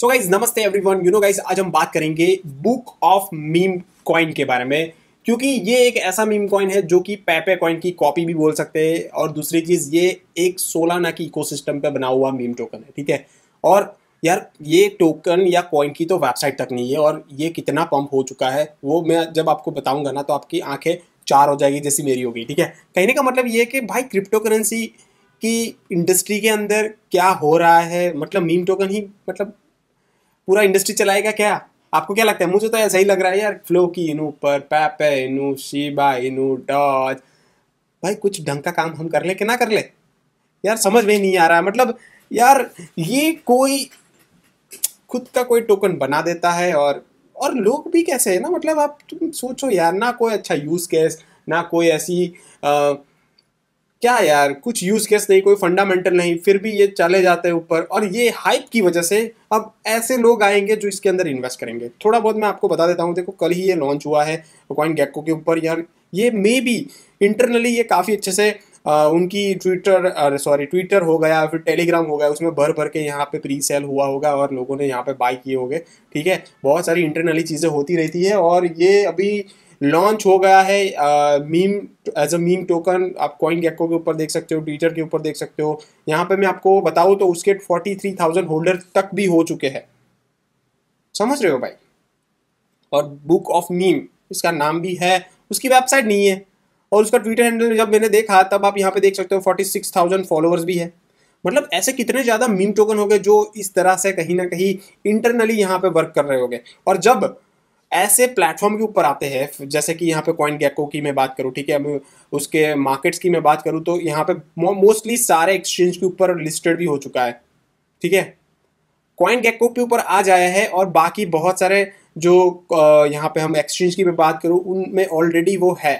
सो guys नमस्ते everyone you know guys आज हम बात करेंगे बुक ऑफ मीम कॉइन के बारे में क्योंकि ये एक ऐसा मीम कॉइन है जो कि पैपे कॉइन की कॉपी भी बोल सकते हैं और दूसरी चीज़ ये एक सोलाना की इकोसिस्टम पे बना हुआ मीम टोकन है ठीक है और यार ये टोकन या कॉइन की तो वेबसाइट तक नहीं है और ये कितना पंप हो चुका है वो मैं जब आपको बताऊंगा ना तो आपकी आंखें चार हो जाएगी जैसी मेरी हो गई ठीक है कहने का मतलब ये कि भाई क्रिप्टो करेंसी की इंडस्ट्री के अंदर क्या हो रहा है मतलब मीम टोकन ही मतलब पूरा इंडस्ट्री चलाएगा क्या आपको क्या लगता है मुझे तो ऐसा ही लग रहा है यार फ्लो की इनू पर पैपे इनू शिबा इनू डॉज भाई कुछ ढंग का काम हम कर ले कि ना कर ले यार समझ में नहीं आ रहा मतलब यार ये कोई खुद का कोई टोकन बना देता है और और लोग भी कैसे है ना मतलब आप तुम सोचो यार ना कोई अच्छा यूज़ केस ना कोई ऐसी आ, क्या यार कुछ यूज केस नहीं कोई फंडामेंटल नहीं फिर भी ये चले जाते हैं ऊपर और ये हाइप की वजह से अब ऐसे लोग आएंगे जो इसके अंदर इन्वेस्ट करेंगे थोड़ा बहुत मैं आपको बता देता हूँ देखो कल ही ये लॉन्च हुआ है कॉइन गैक्को के ऊपर यार ये मे बी इंटरनली ये काफ़ी अच्छे से आ, उनकी ट्विटर सॉरी ट्विटर हो गया फिर टेलीग्राम हो गया उसमें भर भर के यहाँ पे प्री सेल हुआ होगा और लोगों ने यहाँ पे बाई किए होंगे ठीक है बहुत सारी इंटरनली चीज़ें होती रहती है और ये अभी लॉन्च हो गया है meme as a meme token आप कॉइन गैको के ऊपर देख सकते हो ट्विटर के ऊपर देख सकते हो यहाँ पे मैं आपको बताऊँ तो उसके फोर्टी थ्री थाउजेंड होल्डर तक भी हो चुके हैं समझ रहे हो भाई और बुक ऑफ मीम इसका नाम भी है उसकी वेबसाइट नहीं है और उसका ट्विटर हैंडल जब मैंने देखा तब आप यहाँ पे देख सकते हो फोर्टी सिक्स थाउजेंड फॉलोअर्स भी है मतलब ऐसे कितने ज़्यादा मीम टोकन हो गए जो इस तरह से कहीं ना कहीं इंटरनली यहाँ पे वर्क कर रहे हो और जब ऐसे प्लेटफॉर्म के ऊपर आते हैं जैसे कि यहाँ पे कॉइन गैको की मैं बात करूँ ठीक है अब उसके मार्केट्स की मैं बात करूँ तो यहाँ पे मोस्टली सारे एक्सचेंज के ऊपर लिस्टेड भी हो चुका है ठीक है कॉइन गैको के ऊपर आ जाया है और बाकी बहुत सारे जो यहाँ पे हम एक्सचेंज की मैं बात करूँ उनमें ऑलरेडी वो है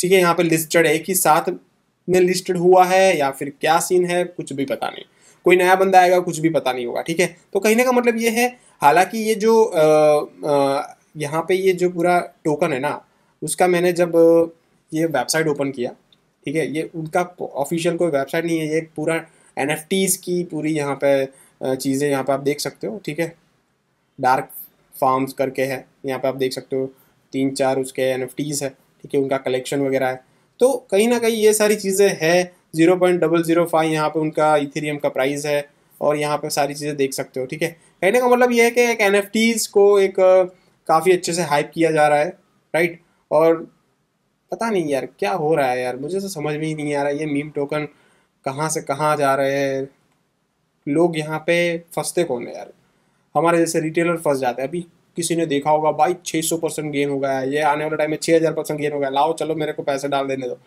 ठीक है यहाँ पे लिस्टेड है एक ही साथ में लिस्टेड हुआ है या फिर क्या सीन है कुछ भी पता नहीं कोई नया बंदा आएगा कुछ भी पता नहीं होगा ठीक है तो कहने का मतलब ये है हालांकि ये जो आ, आ, यहाँ पे ये जो पूरा टोकन है ना उसका मैंने जब ये वेबसाइट ओपन किया ठीक है ये उनका ऑफिशियल कोई वेबसाइट नहीं है ये पूरा एन की पूरी यहाँ पे चीज़ें यहाँ पे आप देख सकते हो ठीक है डार्क फार्म्स करके है यहाँ पे आप देख सकते हो तीन चार उसके एन एफ है ठीक है उनका कलेक्शन वगैरह है तो कहीं ना कहीं ये सारी चीज़ें है zero point double zero five यहाँ पर उनका इथेरियम का प्राइस है और यहाँ पर सारी चीज़ें देख सकते हो ठीक है कहने का मतलब ये है कि एक एन को एक काफ़ी अच्छे से हाइप किया जा रहा है राइट और पता नहीं यार क्या हो रहा है यार मुझे तो समझ में ही नहीं आ रहा ये मीम टोकन कहाँ से कहाँ जा रहे हैं लोग यहाँ पे फंसते कौन है यार हमारे जैसे रिटेलर फंस जाते हैं अभी किसी ने देखा होगा भाई 600 परसेंट गेन हो गया है ये आने वाले टाइम में 6000 परसेंट गेन हो गया लाओ चलो मेरे को पैसे डाल देने दो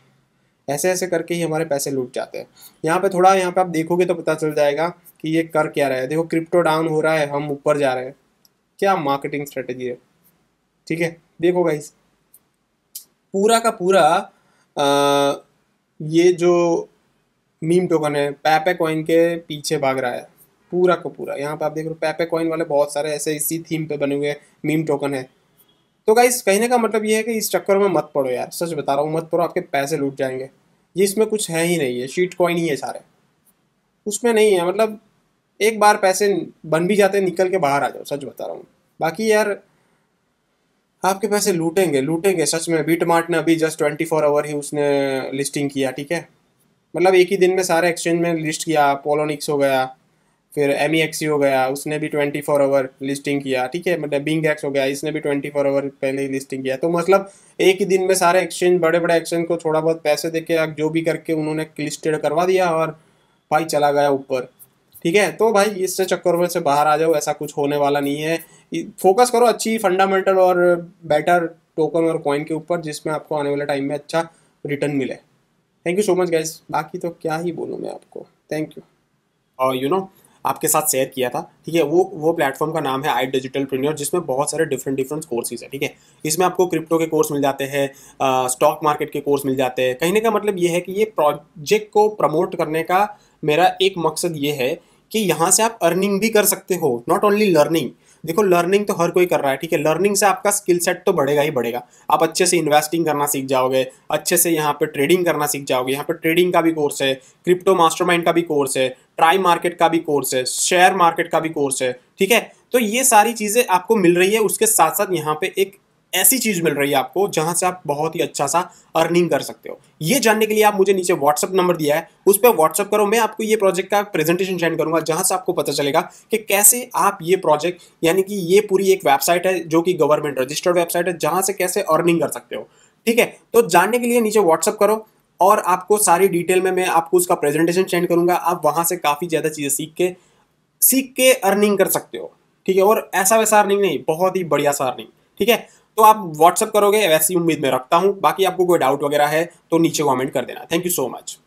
ऐसे ऐसे करके ही हमारे पैसे लूट जाते हैं यहाँ पे थोड़ा यहाँ पे आप देखोगे तो पता चल जाएगा कि ये कर क्या रहा है देखो क्रिप्टो डाउन हो रहा है हम ऊपर जा रहे हैं क्या मार्केटिंग स्ट्रेटेजी है ठीक है देखो गाइस पूरा का पूरा आ, ये जो मीम टोकन है पैपे कॉइन के पीछे भाग रहा है पूरा का पूरा यहाँ पे आप देख रहे हो पैपे कॉइन वाले बहुत सारे ऐसे इसी थीम पे बने हुए मीम टोकन है तो गाइस कहने का मतलब ये है कि इस चक्कर में मत पड़ो यार सच बता रहा हूँ मत पड़ो आपके पैसे लूट जाएंगे ये इसमें कुछ है ही नहीं है शीट कॉइन ही है सारे उसमें नहीं है मतलब एक बार पैसे बन भी जाते निकल के बाहर आ जाओ सच बता रहा हूँ बाकी यार आपके पैसे लूटेंगे लूटेंगे सच में बीट मार्ट ने अभी जस्ट ट्वेंटी फोर आवर ही उसने लिस्टिंग किया ठीक है मतलब एक ही दिन में सारे एक्सचेंज में लिस्ट किया पोलोनिक्स हो गया फिर एम ई e हो गया उसने भी ट्वेंटी फोर आवर लिस्टिंग किया ठीक है मतलब बिंग एक्स हो गया इसने भी ट्वेंटी फोर आवर पहले ही लिस्टिंग किया तो मतलब एक ही दिन में सारे एक्सचेंज बड़े बड़े एक्सचेंज को थोड़ा बहुत पैसे दे के जो भी करके उन्होंने लिस्टेड करवा दिया और भाई चला गया ऊपर ठीक है तो भाई इससे चक्कर में से बाहर आ जाओ ऐसा कुछ होने वाला नहीं है फोकस करो अच्छी फंडामेंटल और बेटर टोकन और कॉइन के ऊपर जिसमें आपको आने वाले टाइम में अच्छा रिटर्न मिले thank you so much guys बाकी तो क्या ही बोलूँ मैं आपको थैंक यू और यू नो आपके साथ शेयर किया था ठीक है वो वो प्लेटफॉर्म का नाम है आई डिजिटल प्रीनियर जिसमें बहुत सारे डिफरेंट डिफरेंट कोर्सेज हैं ठीक है इसमें आपको क्रिप्टो के कोर्स मिल जाते हैं स्टॉक मार्केट के कोर्स मिल जाते हैं कहने का मतलब ये है कि ये प्रोजेक्ट को प्रमोट करने का मेरा एक मकसद ये है कि यहाँ से आप अर्निंग भी कर सकते हो नॉट ओनली लर्निंग देखो लर्निंग तो हर कोई कर रहा है ठीक है लर्निंग से आपका स्किल सेट तो बढ़ेगा ही बढ़ेगा आप अच्छे से इन्वेस्टिंग करना सीख जाओगे अच्छे से यहाँ पे ट्रेडिंग करना सीख जाओगे यहाँ पे ट्रेडिंग का भी कोर्स है क्रिप्टो मास्टरमाइंड का भी कोर्स है ट्राई मार्केट का भी कोर्स है शेयर मार्केट का भी कोर्स है ठीक है तो ये सारी चीज़ें आपको मिल रही है उसके साथ साथ यहाँ पे एक ऐसी चीज़ मिल रही है आपको जहां से आप बहुत ही अच्छा सा अर्निंग कर सकते हो ये जानने के लिए आप मुझे नीचे व्हाट्सअप नंबर दिया है उस पर व्हाट्सअप करो मैं आपको ये प्रोजेक्ट का प्रेजेंटेशन सेंड करूंगा जहां से आपको पता चलेगा कि कैसे आप ये प्रोजेक्ट यानी कि ये पूरी एक वेबसाइट है जो कि गवर्नमेंट रजिस्टर्ड वेबसाइट है जहां से कैसे अर्निंग कर सकते हो ठीक है तो जानने के लिए नीचे व्हाट्सअप करो और आपको सारी डिटेल में मैं आपको उसका प्रेजेंटेशन सेंड करूंगा आप वहां से काफ़ी ज़्यादा चीज़ें सीख के सीख के अर्निंग कर सकते हो ठीक है और ऐसा वैसा अर्निंग नहीं बहुत ही बढ़िया सा अर्निंग ठीक है तो आप व्हाट्सअप करोगे वैसी उम्मीद में रखता हूँ बाकी आपको कोई डाउट वगैरह है तो नीचे कॉमेंट कर देना थैंक यू सो मच